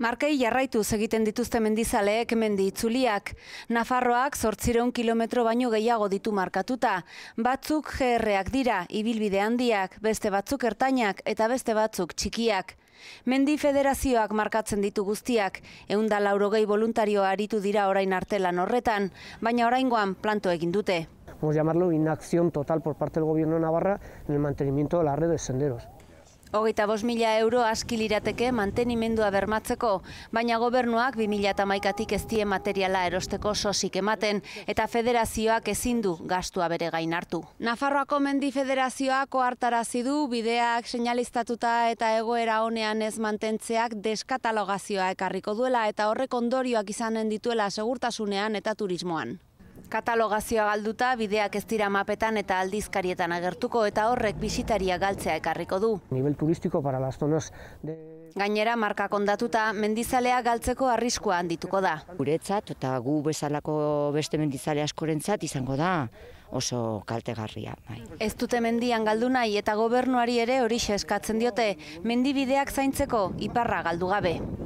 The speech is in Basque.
Markei jarraituz egiten dituzte mendizaleek mendi itzuliak. Nafarroak zortziron kilometro baino gehiago ditu markatuta. Batzuk GR-ak dira, ibilbide handiak, beste batzuk ertainak eta beste batzuk txikiak. Mendi federazioak markatzen ditu guztiak, Eunda laurogei voluntarioa aritu dira orain artelan horretan, baina oraingoan planto egin dute. Vamos llamarlo inacción total por parte del gobierno de Navarra en el mantenimiento de la red de senderos. Hogeita bost mila euro aski lirateke mantenimendua bermatzeko, baina gobernuak bi mila eta maikatik ez die materiala erosteko sosik ematen eta federazioak ezin du gastua bere gain hartu. Nafarroako mendi federazioak ohartarazi du bideak seinalistatuta eta egoera honean ez mantentzeak deskatalogazioa ekarriko duela eta horrek ondorioak izanen dituela segurtasunean eta turismoan. Katalogazioa galduta bideak ez dira mapetan eta aldizkarietan agertuko eta horrek bisitaria galtzea ekarriko du. Nivel turistiko para las zonas de... Gainera marka kondatuta mendizalea galtzeko arriskua handituko da. Guretzat eta gu bezalako beste mendizale askorentzat izango da oso kaltegarria. Bai. Ez dute mendian galdu nahi eta gobernuari ere hori eskatzen diote mendibideak zaintzeko iparra galdu gabe.